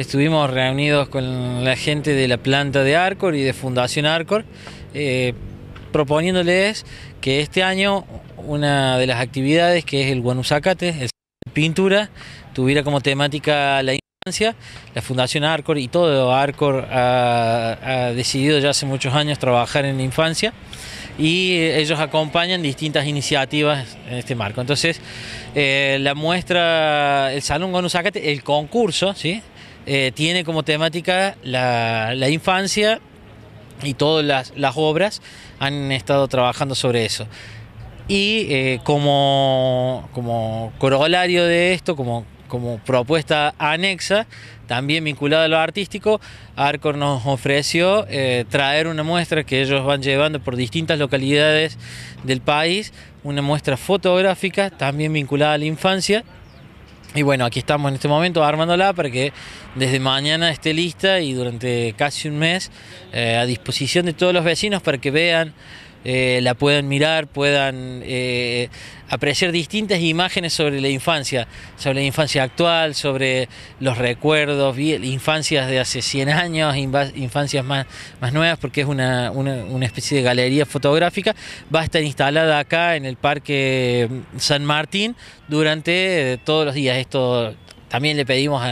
Estuvimos reunidos con la gente de la planta de Arcor y de Fundación Arcor, eh, proponiéndoles que este año una de las actividades que es el Guanusacate... el pintura, tuviera como temática la infancia. La Fundación Arcor y todo Arcor ha, decidido ya hace muchos años trabajar en la infancia y ellos acompañan distintas iniciativas en este marco. Entonces, eh, la muestra, el Salón Guanusacate, el concurso, ¿sí? Eh, tiene como temática la, infancia y todas las, obras han estado trabajando sobre eso. Y eh, como, como corolario de esto, como, propuesta anexa, también vinculada a lo artístico, Arcor nos ofreció eh, traer una muestra que ellos van llevando por distintas localidades del país, una muestra fotográfica también vinculada a la infancia y bueno, aquí estamos en este momento armándola para que desde mañana esté lista y durante casi un mes eh, a disposición de todos los vecinos para que vean eh, la puedan mirar, puedan eh, apreciar distintas imágenes sobre la infancia, sobre la infancia actual, sobre los recuerdos, infancias de hace 100 años, infancias más, más nuevas, porque es una, una, especie de galería fotográfica. Va a estar instalada acá en el Parque mm, San Martín durante eh, todos los días. Esto también le pedimos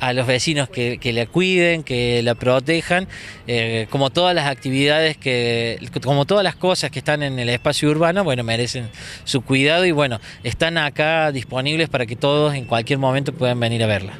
a, los vecinos que, la cuiden, que la protejan, eh, como todas las actividades que, como todas las cosas que están en el espacio urbano, bueno, merecen su cuidado y bueno, están acá disponibles para que todos en cualquier momento puedan venir a verla.